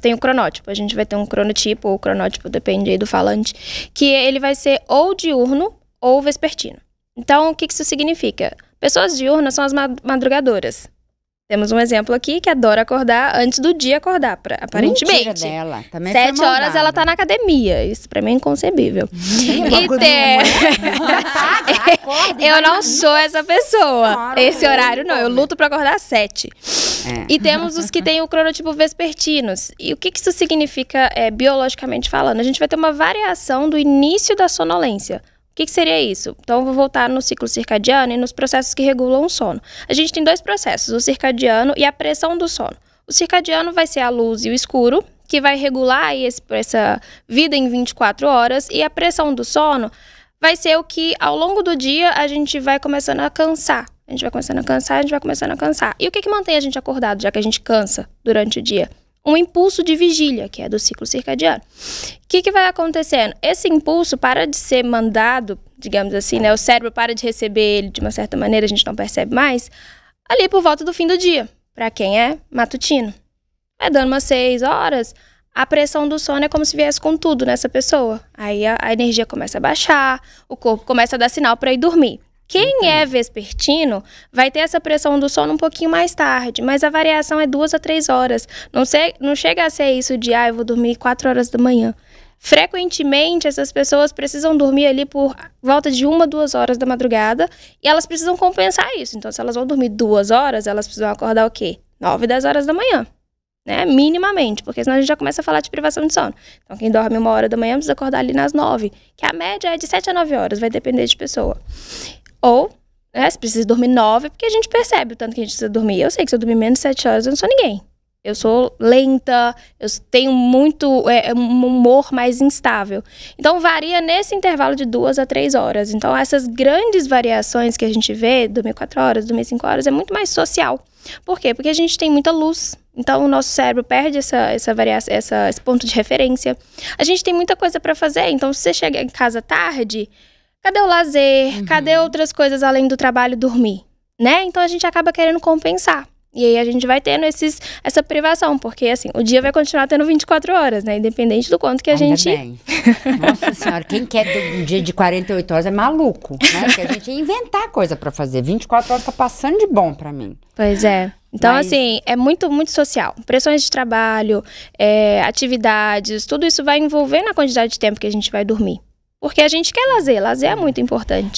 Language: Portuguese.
tem o cronótipo. A gente vai ter um cronotipo, ou cronótipo, depende aí do falante, que ele vai ser ou diurno ou vespertino. Então, o que isso significa? Pessoas diurnas são as madrugadoras. Temos um exemplo aqui que adora acordar antes do dia acordar, pra, aparentemente. Mentira dela. Também Sete horas ela tá na academia. Isso para mim é inconcebível. e ter... eu não sou essa pessoa. Esse horário não, eu luto para acordar às sete. É. E temos os que têm o cronotipo vespertinos. E o que, que isso significa é, biologicamente falando? A gente vai ter uma variação do início da sonolência. O que, que seria isso? Então, vou voltar no ciclo circadiano e nos processos que regulam o sono. A gente tem dois processos, o circadiano e a pressão do sono. O circadiano vai ser a luz e o escuro, que vai regular esse, essa vida em 24 horas, e a pressão do sono vai ser o que ao longo do dia a gente vai começando a cansar. A gente vai começando a cansar, a gente vai começando a cansar. E o que, que mantém a gente acordado, já que a gente cansa durante o dia? Um impulso de vigília, que é do ciclo circadiano. O que, que vai acontecendo? Esse impulso para de ser mandado, digamos assim, né? O cérebro para de receber ele de uma certa maneira, a gente não percebe mais, ali por volta do fim do dia, para quem é matutino. Vai dando umas seis horas, a pressão do sono é como se viesse com tudo nessa pessoa. Aí a, a energia começa a baixar, o corpo começa a dar sinal para ir dormir. Quem uhum. é vespertino vai ter essa pressão do sono um pouquinho mais tarde, mas a variação é duas a três horas. Não, sei, não chega a ser isso de, ah, eu vou dormir quatro horas da manhã. Frequentemente, essas pessoas precisam dormir ali por volta de uma, duas horas da madrugada e elas precisam compensar isso. Então, se elas vão dormir duas horas, elas precisam acordar o quê? Nove, dez horas da manhã né? Minimamente, porque senão a gente já começa a falar de privação de sono. Então, quem dorme uma hora da manhã precisa acordar ali nas nove, que a média é de sete a nove horas, vai depender de pessoa. Ou, né, se precisa dormir nove, porque a gente percebe o tanto que a gente precisa dormir. Eu sei que se eu dormir menos de sete horas, eu não sou ninguém. Eu sou lenta, eu tenho muito é, é, um humor mais instável. Então varia nesse intervalo de duas a três horas. Então essas grandes variações que a gente vê, dormir quatro horas, dormir cinco horas, é muito mais social. Por quê? Porque a gente tem muita luz. Então o nosso cérebro perde essa, essa variação, essa, esse ponto de referência. A gente tem muita coisa para fazer. Então se você chega em casa tarde, cadê o lazer? Uhum. Cadê outras coisas além do trabalho, dormir? Né? Então a gente acaba querendo compensar. E aí a gente vai tendo esses, essa privação, porque assim, o dia vai continuar tendo 24 horas, né? Independente do quanto que a Ainda gente. Bem. Nossa senhora, quem quer um dia de 48 horas é maluco, né? Porque a gente ia inventar coisa para fazer. 24 horas tá passando de bom para mim. Pois é. Então, Mas... assim, é muito, muito social. Pressões de trabalho, é, atividades, tudo isso vai envolver na quantidade de tempo que a gente vai dormir. Porque a gente quer lazer, lazer é muito importante.